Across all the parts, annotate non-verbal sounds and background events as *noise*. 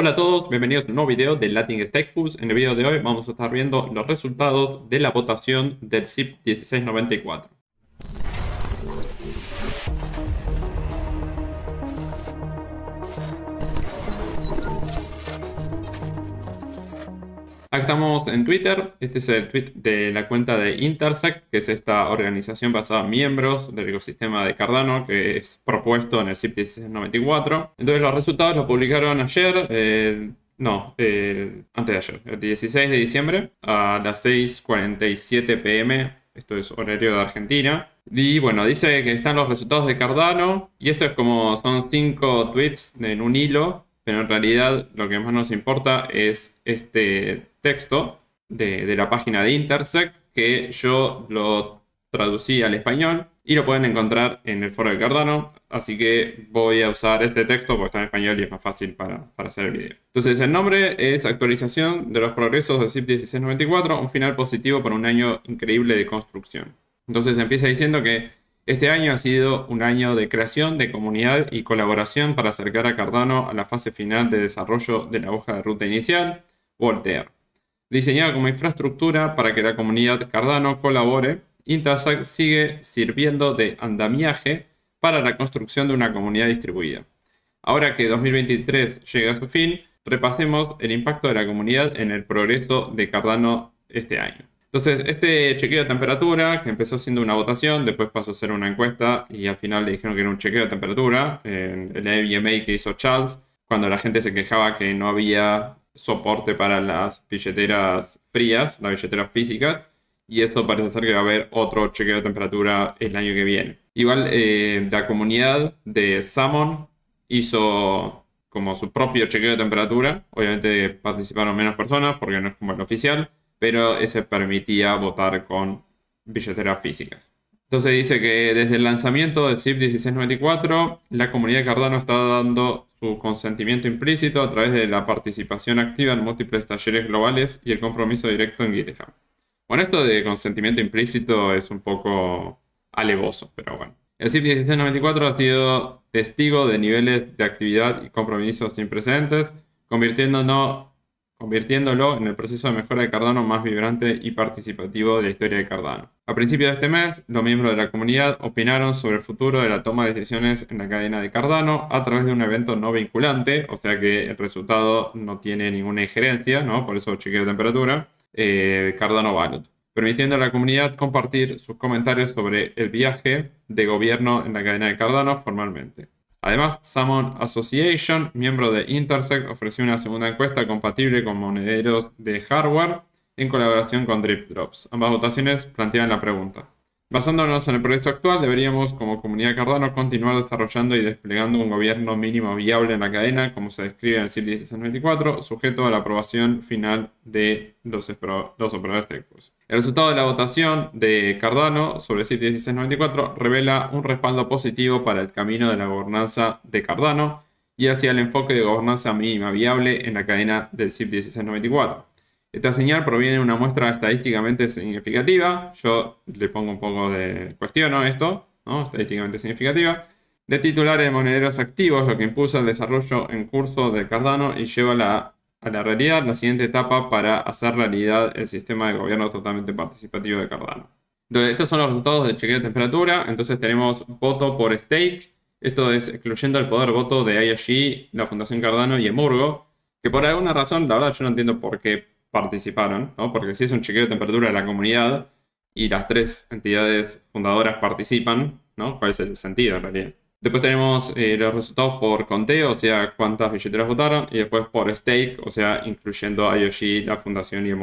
Hola a todos, bienvenidos a un nuevo video de Latin Stack En el video de hoy vamos a estar viendo los resultados de la votación del SIP 1694. Estamos en Twitter, este es el tweet de la cuenta de Intersect, que es esta organización basada en miembros del ecosistema de Cardano que es propuesto en el CIP 1694. Entonces los resultados los publicaron ayer. Eh, no, eh, antes de ayer, el 16 de diciembre a las 6.47 pm, esto es horario de Argentina. Y bueno, dice que están los resultados de Cardano, y esto es como son cinco tweets en un hilo, en realidad lo que más nos importa es este texto de, la página de Intersect que yo lo traducí al español y lo pueden encontrar en el foro de Cardano. Así que voy a usar este texto porque está en español y es más fácil para, hacer el video. Entonces el nombre es actualización de los progresos de SIP 1694, un final positivo para un año increíble de construcción. Entonces empieza diciendo que este año ha sido un año de creación, de comunidad y colaboración para acercar a Cardano a la fase final de desarrollo de la hoja de ruta inicial, Voltaire. Diseñada como infraestructura para que la comunidad Cardano colabore, Intersect sigue sirviendo de andamiaje para la construcción de una comunidad distribuida. Ahora que 2023 llega a su fin, repasemos el impacto de la comunidad en el progreso de Cardano este año. Entonces, este chequeo de temperatura, que empezó siendo una votación, después pasó a ser una encuesta y al final le dijeron que era un chequeo de temperatura, en el AVMA e que hizo Charles, cuando la gente se quejaba que no había soporte para las billeteras frías, las billeteras físicas, y eso parece ser que va a haber otro chequeo de temperatura el año que viene. Igual eh, la comunidad de Salmon hizo como su propio chequeo de temperatura, obviamente participaron menos personas porque no es como el oficial, pero ese permitía votar con billeteras físicas. Entonces dice que desde el lanzamiento del SIP 1694, la comunidad de Cardano está dando su consentimiento implícito a través de la participación activa en múltiples talleres globales y el compromiso directo en GitHub. Bueno, esto de consentimiento implícito es un poco alevoso, pero bueno. El SIP 1694 ha sido testigo de niveles de actividad y compromisos sin precedentes, convirtiéndonos convirtiéndolo en el proceso de mejora de Cardano más vibrante y participativo de la historia de Cardano. A principios de este mes, los miembros de la comunidad opinaron sobre el futuro de la toma de decisiones en la cadena de Cardano a través de un evento no vinculante, o sea que el resultado no tiene ninguna injerencia, ¿no? por eso chequeo de temperatura, eh, Cardano Ballot permitiendo a la comunidad compartir sus comentarios sobre el viaje de gobierno en la cadena de Cardano formalmente. Además, Salmon Association, miembro de Intersect, ofreció una segunda encuesta compatible con monederos de hardware en colaboración con Drops. Ambas votaciones plantean la pregunta. Basándonos en el progreso actual, deberíamos como comunidad Cardano continuar desarrollando y desplegando un gobierno mínimo viable en la cadena, como se describe en el CIL 1694, sujeto a la aprobación final de los, operadores técnicos. El resultado de la votación de Cardano sobre el CIP 1694 revela un respaldo positivo para el camino de la gobernanza de Cardano y hacia el enfoque de gobernanza mínima viable en la cadena del CIP 1694. Esta señal proviene de una muestra estadísticamente significativa, yo le pongo un poco de a esto, ¿no? estadísticamente significativa, de titulares de monederos activos, lo que impulsa el desarrollo en curso de Cardano y lleva a la a la realidad la siguiente etapa para hacer realidad el sistema de gobierno totalmente participativo de Cardano. Entonces, estos son los resultados del chequeo de temperatura. Entonces tenemos voto por stake. Esto es excluyendo el poder voto de IAG, la Fundación Cardano y Emurgo, que por alguna razón, la verdad yo no entiendo por qué participaron, ¿no? porque si es un chequeo de temperatura de la comunidad y las tres entidades fundadoras participan, ¿no? ¿cuál es el sentido en realidad? Después tenemos eh, los resultados por conteo, o sea, cuántas billeteras votaron, y después por stake, o sea, incluyendo a IOG, la fundación y el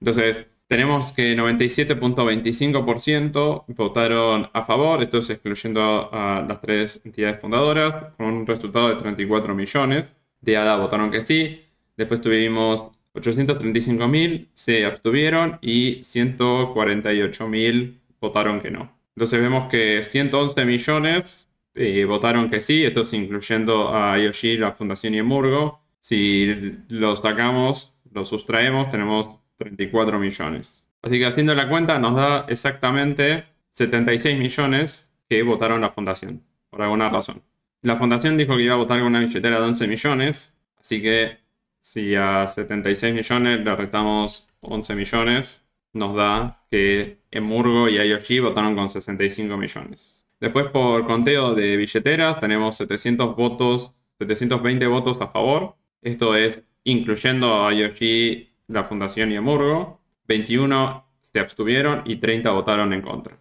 Entonces, tenemos que 97.25% votaron a favor, esto es excluyendo a las tres entidades fundadoras, con un resultado de 34 millones. De ADA votaron que sí, después tuvimos 835.000 se abstuvieron y 148.000 votaron que no. Entonces vemos que 111 millones eh, votaron que sí, esto es incluyendo a IOG, la Fundación y EMURGO Si los sacamos, los sustraemos, tenemos 34 millones. Así que haciendo la cuenta nos da exactamente 76 millones que votaron la fundación, por alguna razón. La fundación dijo que iba a votar con una billetera de 11 millones, así que si a 76 millones le restamos 11 millones, nos da que Emurgo y IOG votaron con 65 millones. Después por conteo de billeteras tenemos 700 votos, 720 votos a favor. Esto es incluyendo a IOG, la Fundación y a 21 se abstuvieron y 30 votaron en contra.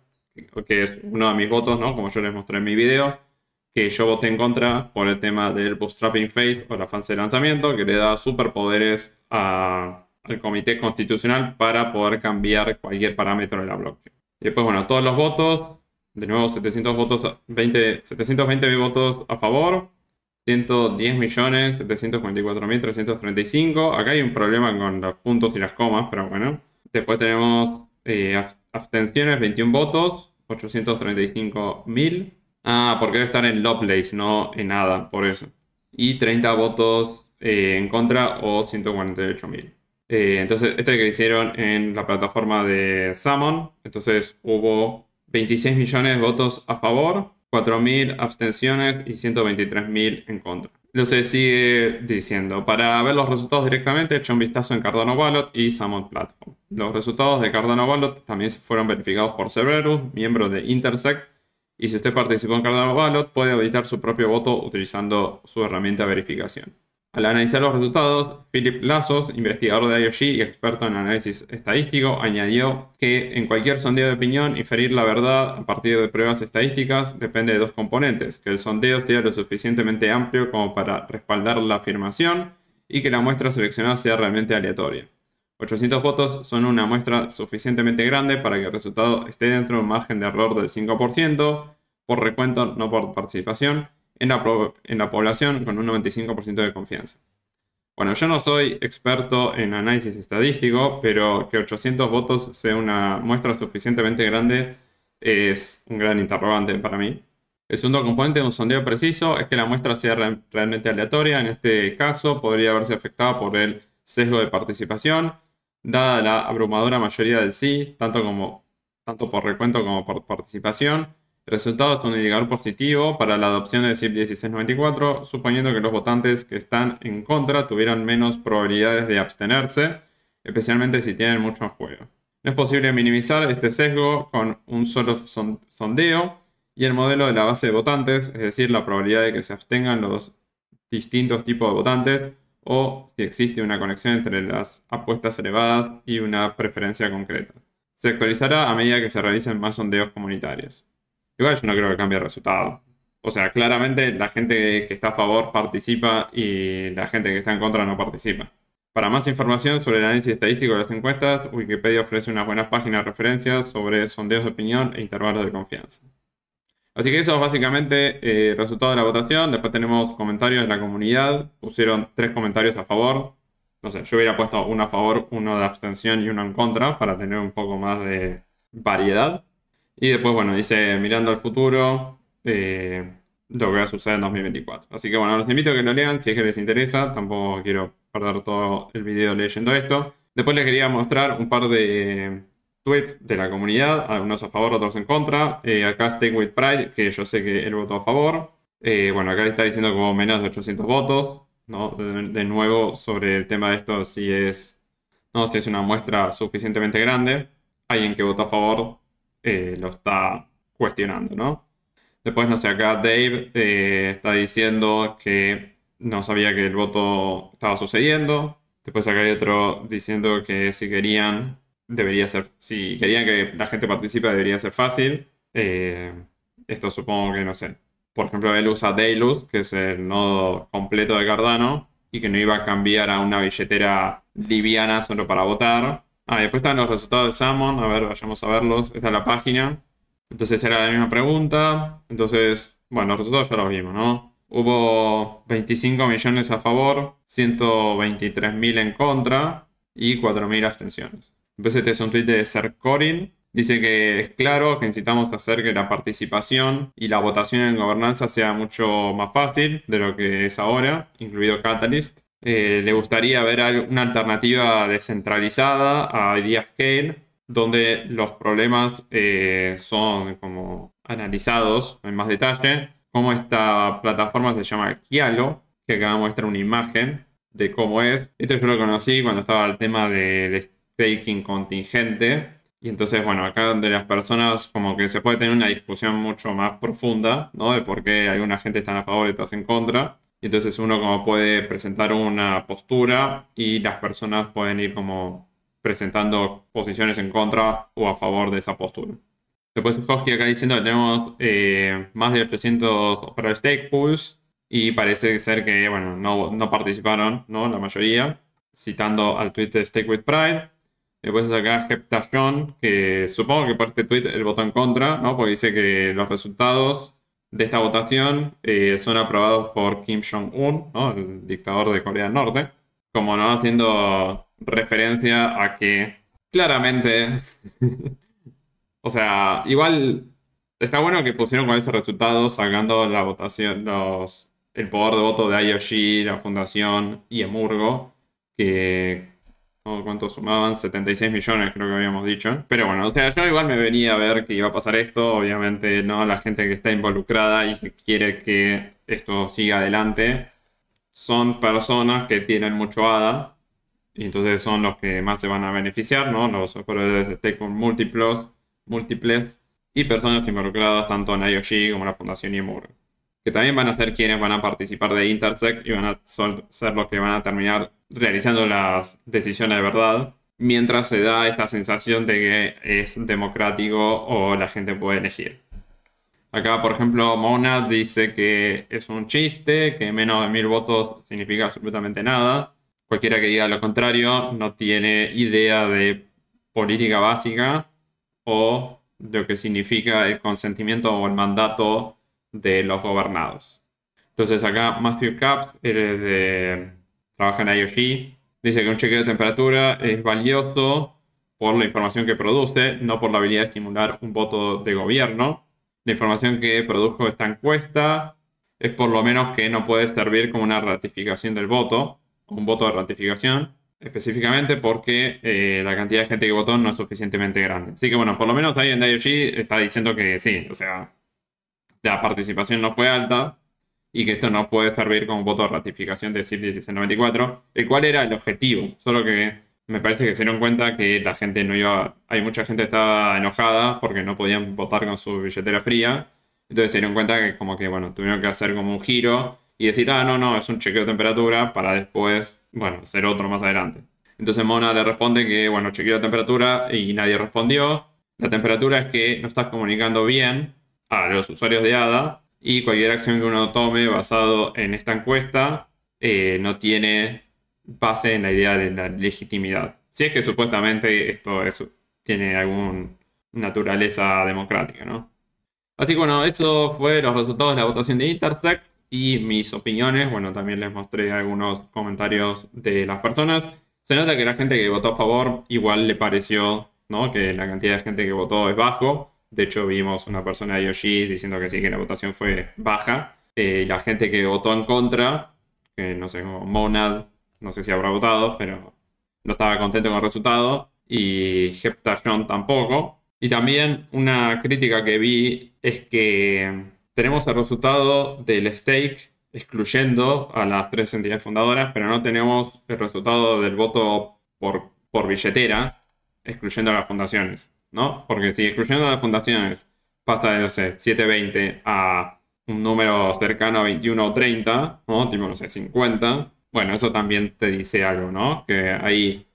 Que es uno de mis votos, ¿no? Como yo les mostré en mi video, que yo voté en contra por el tema del bootstrapping phase o la fase de lanzamiento, que le da superpoderes a, al comité constitucional para poder cambiar cualquier parámetro de la blockchain. Y después, bueno, todos los votos de nuevo, 700 votos, 20, 720 votos a favor, 110.744.335. Acá hay un problema con los puntos y las comas, pero bueno. Después tenemos eh, abstenciones, 21 votos, 835.000. Ah, porque debe estar en Lovelace, no en nada, por eso. Y 30 votos eh, en contra o 148.000. mil eh, entonces, este que hicieron en la plataforma de Salmon, entonces hubo 26 millones de votos a favor, 4.000 abstenciones y 123.000 en contra. Lo se sigue diciendo, para ver los resultados directamente, echa un vistazo en Cardano Ballot y Summon Platform. Los resultados de Cardano Ballot también fueron verificados por Severus, miembro de Intersect, y si usted participó en Cardano Ballot, puede auditar su propio voto utilizando su herramienta de verificación. Al analizar los resultados, Philip Lazos, investigador de IOG y experto en análisis estadístico, añadió que en cualquier sondeo de opinión, inferir la verdad a partir de pruebas estadísticas depende de dos componentes, que el sondeo sea lo suficientemente amplio como para respaldar la afirmación y que la muestra seleccionada sea realmente aleatoria. 800 votos son una muestra suficientemente grande para que el resultado esté dentro de un margen de error del 5%, por recuento, no por participación, en la, población con un 95% de confianza. Bueno, yo no soy experto en análisis estadístico, pero que 800 votos sea una muestra suficientemente grande es un gran interrogante para mí. El segundo componente de un sondeo preciso es que la muestra sea realmente aleatoria. En este caso, podría verse afectado por el sesgo de participación, dada la abrumadora mayoría del sí, tanto, como, tanto por recuento como por participación. Resultados un indicador positivo para la adopción del CIP 1694, suponiendo que los votantes que están en contra tuvieran menos probabilidades de abstenerse, especialmente si tienen mucho en juego. No es posible minimizar este sesgo con un solo sondeo y el modelo de la base de votantes, es decir, la probabilidad de que se abstengan los distintos tipos de votantes o si existe una conexión entre las apuestas elevadas y una preferencia concreta. Se actualizará a medida que se realicen más sondeos comunitarios. Igual yo no creo que cambie el resultado. O sea, claramente la gente que está a favor participa y la gente que está en contra no participa. Para más información sobre el análisis estadístico de las encuestas, Wikipedia ofrece unas buenas páginas de referencias sobre sondeos de opinión e intervalos de confianza. Así que eso es básicamente el eh, resultado de la votación. Después tenemos comentarios de la comunidad. Pusieron tres comentarios a favor. No sé, yo hubiera puesto uno a favor, uno de abstención y uno en contra para tener un poco más de variedad. Y después, bueno, dice, mirando al futuro, eh, lo que va a suceder en 2024. Así que bueno, los invito a que lo lean si es que les interesa. Tampoco quiero perder todo el video leyendo esto. Después les quería mostrar un par de tweets de la comunidad, algunos a favor, otros en contra. Eh, acá Stay with Pride, que yo sé que él votó a favor. Eh, bueno, acá está diciendo como menos de 800 votos. De, nuevo, sobre el tema de esto, si es, no, si es una muestra suficientemente grande. Alguien que votó a favor eh, lo está cuestionando, ¿no? Después, no sé, acá Dave eh, está diciendo que no sabía que el voto estaba sucediendo. Después acá hay otro diciendo que si querían, debería ser, si querían que la gente participe, debería ser fácil. Eh, esto supongo que no sé. Por ejemplo, él usa Daylus, que es el nodo completo de Cardano, y que no iba a cambiar a una billetera liviana solo para votar, Ah, y después están los resultados de Salmon. A ver, vayamos a verlos. Esta es la página. Entonces era la misma pregunta. Entonces, bueno, los resultados ya los vimos, ¿no? Hubo 25 millones a favor, 123 mil en contra y 4 mil abstenciones. Entonces este es un tuit de Corin. Dice que es claro que necesitamos hacer que la participación y la votación en gobernanza sea mucho más fácil de lo que es ahora, incluido Catalyst. Eh, le gustaría ver una alternativa descentralizada a Ideascale, donde los problemas eh, son como analizados en más detalle. Como esta plataforma se llama Kialo, que acá muestra una imagen de cómo es. Esto yo lo conocí cuando estaba el tema del staking contingente. Y entonces, bueno, acá donde las personas como que se puede tener una discusión mucho más profunda, ¿no? De por qué alguna gente está a favor y otras en contra. Y entonces uno como puede presentar una postura y las personas pueden ir como presentando posiciones en contra o a favor de esa postura. Después Hosky acá diciendo que tenemos eh, más de 800 operadores stake pools y parece ser que bueno, no, participaron ¿no? la mayoría, citando al tweet de Stake with Pride. Después acá Heptajon, que supongo que parte este tweet el voto en contra, ¿no? porque dice que los resultados de esta votación eh, son aprobados por Kim Jong-un, el dictador de Corea del Norte, como no haciendo referencia a que claramente, *laughs* o sea, igual está bueno que pusieron con ese resultado sacando la votación, los, el poder de voto de IOG, la fundación y Emurgo, que no, ¿cuánto sumaban? 76 millones creo que habíamos dicho. Pero bueno, o sea, yo igual me venía a ver que iba a pasar esto, obviamente, ¿no? La gente que está involucrada y que quiere que esto siga adelante son personas que tienen mucho ADA y entonces son los que más se van a beneficiar, ¿no? Los operadores de con múltiplos, múltiples y personas involucradas tanto en IOG como en la Fundación IMUR, que también van a ser quienes van a participar de Intersect y van a ser los que van a terminar realizando las decisiones de verdad, mientras se da esta sensación de que es democrático o la gente puede elegir. Acá, por ejemplo, Mona dice que es un chiste, que menos de mil votos significa absolutamente nada. Cualquiera que diga lo contrario no tiene idea de política básica o de lo que significa el consentimiento o el mandato de los gobernados. Entonces acá Matthew Capps, de trabaja en IOG. Dice que un chequeo de temperatura es valioso por la información que produce, no por la habilidad de simular un voto de gobierno. La información que produjo esta encuesta es por lo menos que no puede servir como una ratificación del voto, un voto de ratificación, específicamente porque eh, la cantidad de gente que votó no es suficientemente grande. Así que bueno, por lo menos ahí en IOG está diciendo que sí, o sea, la participación no fue alta, y que esto no puede servir como voto de ratificación de CIP 1694, el cual era el objetivo, solo que me parece que se dieron cuenta que la gente no iba, hay mucha gente que estaba enojada porque no podían votar con su billetera fría, entonces se dieron cuenta que como que, bueno, tuvieron que hacer como un giro y decir, ah, no, no, es un chequeo de temperatura para después, bueno, hacer otro más adelante. Entonces Mona le responde que, bueno, chequeo de temperatura y nadie respondió. La temperatura es que no estás comunicando bien a los usuarios de ADA y cualquier acción que uno tome basado en esta encuesta eh, no tiene base en la idea de la legitimidad. Si es que supuestamente esto tiene alguna naturaleza democrática, ¿no? Así que bueno, eso fue los resultados de la votación de Intersect y mis opiniones. Bueno, también les mostré algunos comentarios de las personas. Se nota que la gente que votó a favor igual le pareció, Que la cantidad de gente que votó es bajo de hecho, vimos una persona de Yoshi diciendo que sí, que la votación fue baja. Eh, la gente que votó en contra, que no sé, Monad, no sé si habrá votado, pero no estaba contento con el resultado. Y Heptagon tampoco. Y también una crítica que vi es que tenemos el resultado del stake excluyendo a las tres entidades fundadoras, pero no tenemos el resultado del voto por, por billetera excluyendo a las fundaciones. ¿no? Porque si excluyendo las fundaciones pasa de, no sé, 720 a un número cercano a 21 o 30, ¿no? Tipo, no sé, 50. Bueno, eso también te dice algo, ¿no? Que hay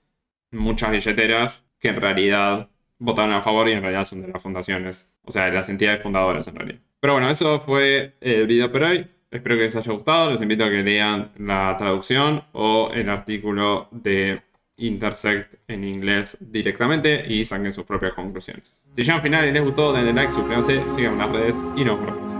muchas billeteras que en realidad votaron a favor y en realidad son de las fundaciones, o sea, de las entidades fundadoras en realidad. Pero bueno, eso fue el video por hoy. Espero que les haya gustado. Les invito a que lean la traducción o el artículo de Intersect en inglés directamente y saquen sus propias conclusiones. Si ya al final y les gustó, denle like, suscríbanse, sigan las redes y nos vemos.